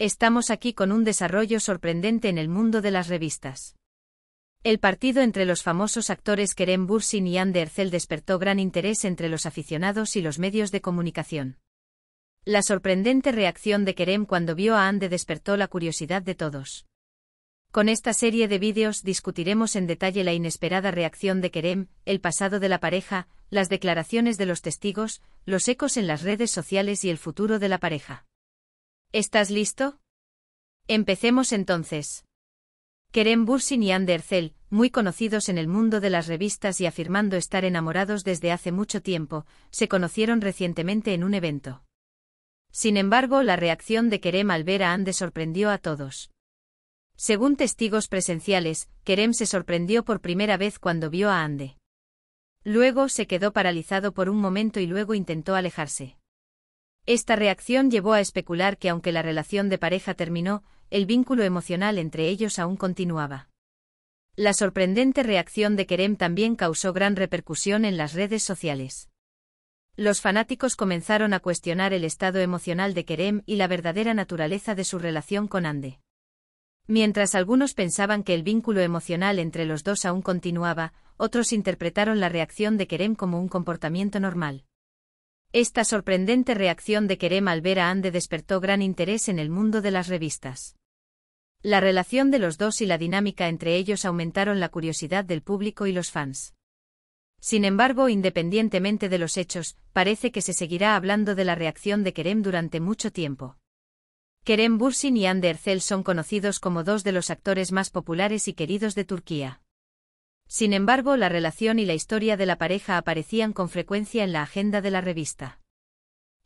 Estamos aquí con un desarrollo sorprendente en el mundo de las revistas. El partido entre los famosos actores Kerem Bursin y Ande Ercel despertó gran interés entre los aficionados y los medios de comunicación. La sorprendente reacción de Kerem cuando vio a Ande despertó la curiosidad de todos. Con esta serie de vídeos discutiremos en detalle la inesperada reacción de Kerem, el pasado de la pareja, las declaraciones de los testigos, los ecos en las redes sociales y el futuro de la pareja. ¿Estás listo? Empecemos entonces. Kerem Bursin y Erçel, muy conocidos en el mundo de las revistas y afirmando estar enamorados desde hace mucho tiempo, se conocieron recientemente en un evento. Sin embargo, la reacción de Kerem al ver a Ande sorprendió a todos. Según testigos presenciales, Kerem se sorprendió por primera vez cuando vio a Ande. Luego se quedó paralizado por un momento y luego intentó alejarse. Esta reacción llevó a especular que aunque la relación de pareja terminó, el vínculo emocional entre ellos aún continuaba. La sorprendente reacción de Kerem también causó gran repercusión en las redes sociales. Los fanáticos comenzaron a cuestionar el estado emocional de Kerem y la verdadera naturaleza de su relación con Ande. Mientras algunos pensaban que el vínculo emocional entre los dos aún continuaba, otros interpretaron la reacción de Kerem como un comportamiento normal. Esta sorprendente reacción de Kerem al ver a Ande despertó gran interés en el mundo de las revistas. La relación de los dos y la dinámica entre ellos aumentaron la curiosidad del público y los fans. Sin embargo, independientemente de los hechos, parece que se seguirá hablando de la reacción de Kerem durante mucho tiempo. Kerem Bursin y Ande Ercel son conocidos como dos de los actores más populares y queridos de Turquía. Sin embargo, la relación y la historia de la pareja aparecían con frecuencia en la agenda de la revista.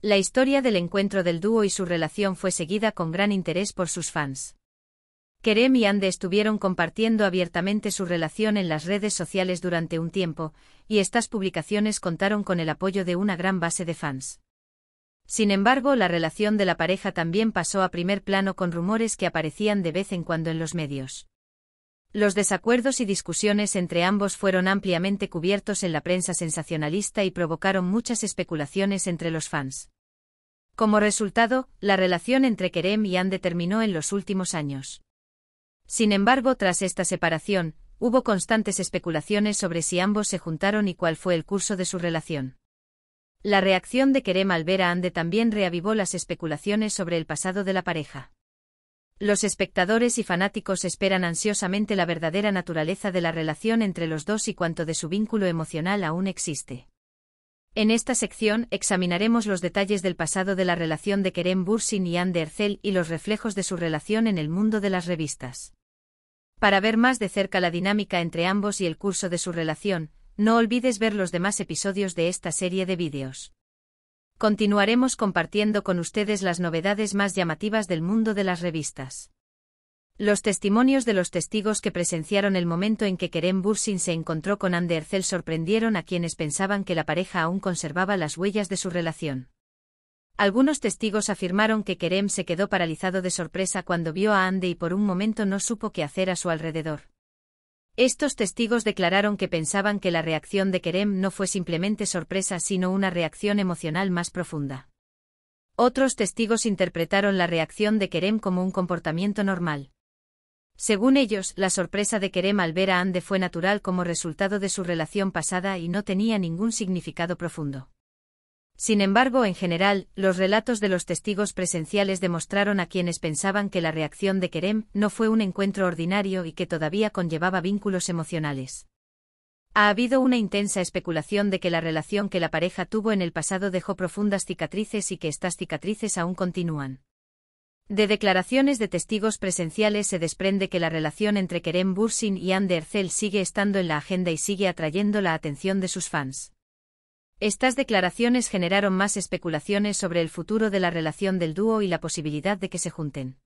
La historia del encuentro del dúo y su relación fue seguida con gran interés por sus fans. Kerem y Ande estuvieron compartiendo abiertamente su relación en las redes sociales durante un tiempo, y estas publicaciones contaron con el apoyo de una gran base de fans. Sin embargo, la relación de la pareja también pasó a primer plano con rumores que aparecían de vez en cuando en los medios. Los desacuerdos y discusiones entre ambos fueron ampliamente cubiertos en la prensa sensacionalista y provocaron muchas especulaciones entre los fans. Como resultado, la relación entre Kerem y Ande terminó en los últimos años. Sin embargo, tras esta separación, hubo constantes especulaciones sobre si ambos se juntaron y cuál fue el curso de su relación. La reacción de Kerem al ver a Ande también reavivó las especulaciones sobre el pasado de la pareja. Los espectadores y fanáticos esperan ansiosamente la verdadera naturaleza de la relación entre los dos y cuanto de su vínculo emocional aún existe. En esta sección examinaremos los detalles del pasado de la relación de Kerem Bursin y Anne de Ercel y los reflejos de su relación en el mundo de las revistas. Para ver más de cerca la dinámica entre ambos y el curso de su relación, no olvides ver los demás episodios de esta serie de vídeos continuaremos compartiendo con ustedes las novedades más llamativas del mundo de las revistas. Los testimonios de los testigos que presenciaron el momento en que Kerem Bursin se encontró con ande Ercel sorprendieron a quienes pensaban que la pareja aún conservaba las huellas de su relación. Algunos testigos afirmaron que Kerem se quedó paralizado de sorpresa cuando vio a Ande y por un momento no supo qué hacer a su alrededor. Estos testigos declararon que pensaban que la reacción de Kerem no fue simplemente sorpresa sino una reacción emocional más profunda. Otros testigos interpretaron la reacción de Kerem como un comportamiento normal. Según ellos, la sorpresa de Kerem al ver a Ande fue natural como resultado de su relación pasada y no tenía ningún significado profundo. Sin embargo, en general, los relatos de los testigos presenciales demostraron a quienes pensaban que la reacción de Kerem no fue un encuentro ordinario y que todavía conllevaba vínculos emocionales. Ha habido una intensa especulación de que la relación que la pareja tuvo en el pasado dejó profundas cicatrices y que estas cicatrices aún continúan. De declaraciones de testigos presenciales se desprende que la relación entre Kerem Bursin y Ander Zell sigue estando en la agenda y sigue atrayendo la atención de sus fans. Estas declaraciones generaron más especulaciones sobre el futuro de la relación del dúo y la posibilidad de que se junten.